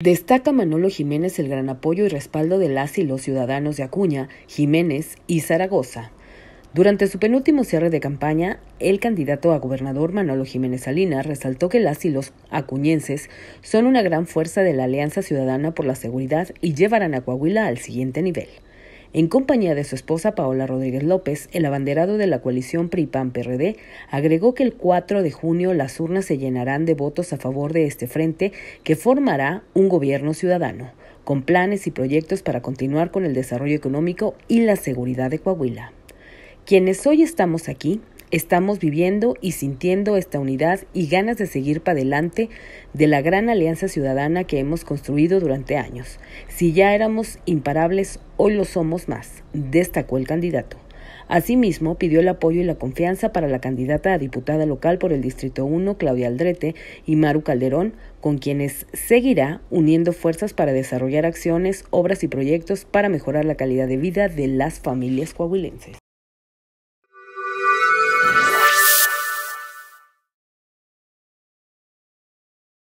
Destaca Manolo Jiménez el gran apoyo y respaldo de las y los ciudadanos de Acuña, Jiménez y Zaragoza. Durante su penúltimo cierre de campaña, el candidato a gobernador Manolo Jiménez Salinas resaltó que las y los acuñenses son una gran fuerza de la Alianza Ciudadana por la Seguridad y llevarán a Coahuila al siguiente nivel en compañía de su esposa Paola Rodríguez López, el abanderado de la coalición PRI-PAN-PRD, agregó que el 4 de junio las urnas se llenarán de votos a favor de este frente que formará un gobierno ciudadano, con planes y proyectos para continuar con el desarrollo económico y la seguridad de Coahuila. Quienes hoy estamos aquí Estamos viviendo y sintiendo esta unidad y ganas de seguir para adelante de la gran alianza ciudadana que hemos construido durante años. Si ya éramos imparables, hoy lo somos más, destacó el candidato. Asimismo, pidió el apoyo y la confianza para la candidata a diputada local por el Distrito 1, Claudia Aldrete, y Maru Calderón, con quienes seguirá uniendo fuerzas para desarrollar acciones, obras y proyectos para mejorar la calidad de vida de las familias coahuilenses.